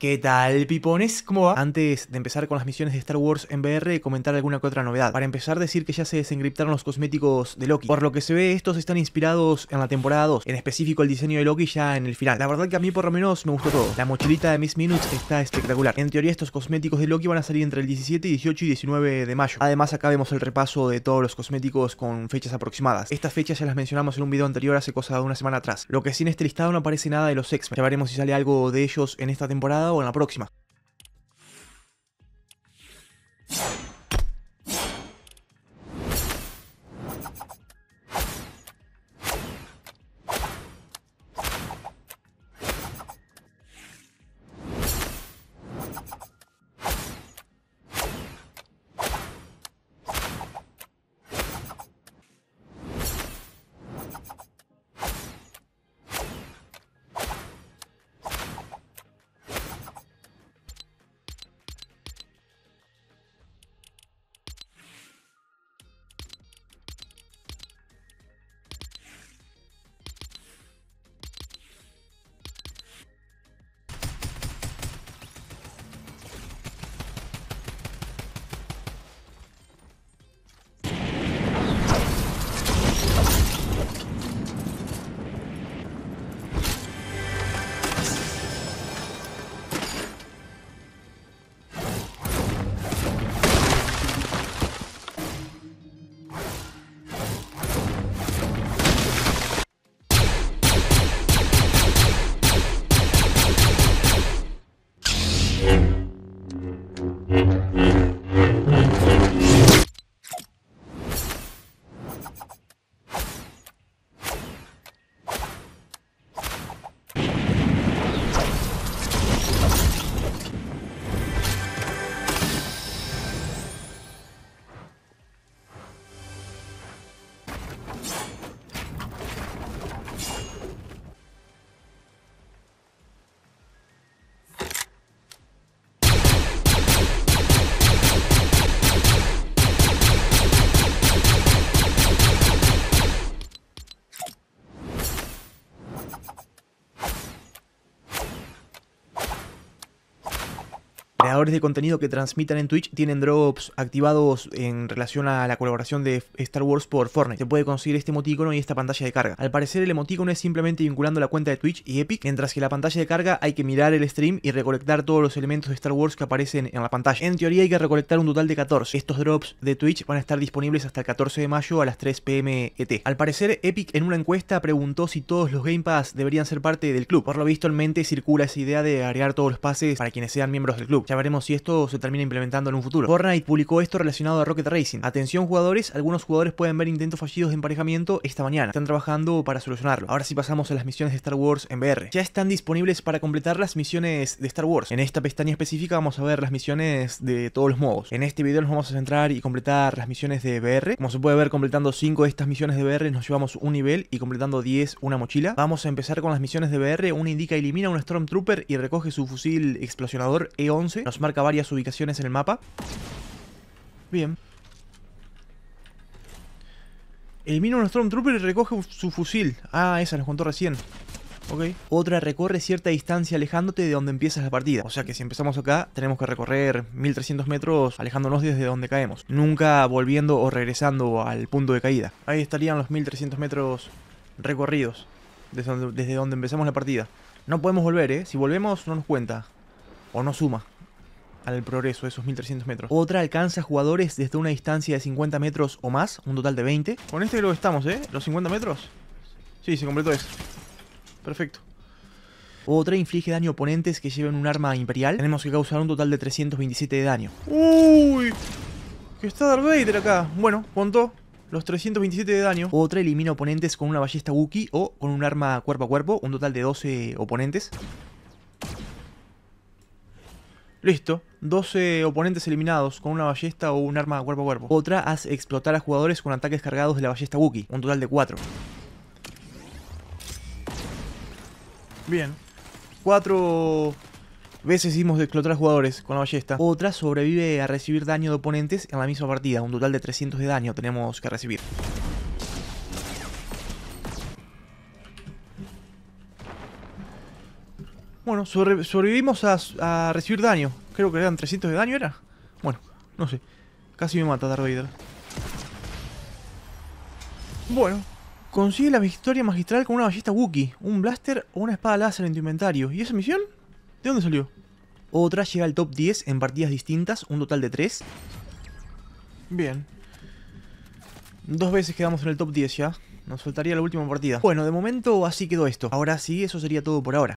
¿Qué tal, pipones? ¿Cómo va? Antes de empezar con las misiones de Star Wars en VR, comentar alguna que otra novedad. Para empezar, decir que ya se desencriptaron los cosméticos de Loki. Por lo que se ve, estos están inspirados en la temporada 2, en específico el diseño de Loki ya en el final. La verdad que a mí por lo menos me gustó todo. La mochilita de Miss Minutes está espectacular. En teoría, estos cosméticos de Loki van a salir entre el 17, 18 y 19 de mayo. Además, acá vemos el repaso de todos los cosméticos con fechas aproximadas. Estas fechas ya las mencionamos en un video anterior hace cosa de una semana atrás. Lo que sí en este listado no aparece nada de los X-Men. Ya veremos si sale algo de ellos en esta temporada o en la próxima. creadores de contenido que transmitan en Twitch tienen drops activados en relación a la colaboración de Star Wars por Fortnite. Se puede conseguir este emoticono y esta pantalla de carga. Al parecer el emoticono es simplemente vinculando la cuenta de Twitch y Epic, mientras que la pantalla de carga hay que mirar el stream y recolectar todos los elementos de Star Wars que aparecen en la pantalla. En teoría hay que recolectar un total de 14. Estos drops de Twitch van a estar disponibles hasta el 14 de mayo a las 3 pm ET. Al parecer Epic en una encuesta preguntó si todos los Game Pass deberían ser parte del club. Por lo visto en mente circula esa idea de agregar todos los pases para quienes sean miembros del club veremos si esto se termina implementando en un futuro. Fortnite publicó esto relacionado a Rocket Racing. Atención jugadores, algunos jugadores pueden ver intentos fallidos de emparejamiento esta mañana. Están trabajando para solucionarlo. Ahora sí pasamos a las misiones de Star Wars en VR. Ya están disponibles para completar las misiones de Star Wars. En esta pestaña específica vamos a ver las misiones de todos los modos. En este video nos vamos a centrar y completar las misiones de VR. Como se puede ver, completando 5 de estas misiones de VR nos llevamos un nivel y completando 10 una mochila. Vamos a empezar con las misiones de VR. Una indica elimina a un Stormtrooper y recoge su fusil explosionador E11 nos marca varias ubicaciones en el mapa. Bien. Elimina un Stormtrooper y recoge su fusil. Ah, esa nos contó recién. Ok Otra recorre cierta distancia alejándote de donde empiezas la partida. O sea que si empezamos acá, tenemos que recorrer 1300 metros alejándonos desde donde caemos. Nunca volviendo o regresando al punto de caída. Ahí estarían los 1300 metros recorridos. Desde desde donde empezamos la partida. No podemos volver, ¿eh? Si volvemos, no nos cuenta. O no suma al progreso de esos 1300 metros. Otra alcanza jugadores desde una distancia de 50 metros o más, un total de 20. Con este lo estamos, ¿eh? ¿Los 50 metros? Sí, se completó eso. Perfecto. Otra inflige daño a oponentes que lleven un arma imperial. Tenemos que causar un total de 327 de daño. ¡Uy! Que está Darth Vader acá. Bueno, contó los 327 de daño. Otra elimina oponentes con una ballesta Wookiee o con un arma cuerpo a cuerpo, un total de 12 oponentes. Listo, 12 oponentes eliminados con una ballesta o un arma cuerpo a cuerpo. Otra hace explotar a jugadores con ataques cargados de la ballesta Wookiee, un total de 4. Bien. 4 veces hicimos explotar a jugadores con la ballesta. Otra sobrevive a recibir daño de oponentes en la misma partida, un total de 300 de daño tenemos que recibir. Bueno, sobrevivimos a, recibir daño. Creo que eran 300 de daño, ¿era? Bueno, no sé. Casi me mata Darth Bueno, consigue la victoria magistral con una ballesta Wookiee, un blaster o una espada láser en tu inventario. ¿Y esa misión? ¿De dónde salió? Otra llega al top 10 en partidas distintas, un total de 3. Bien. Dos veces quedamos en el top 10 ya. Nos faltaría la última partida. Bueno, de momento así quedó esto. Ahora sí, eso sería todo por ahora.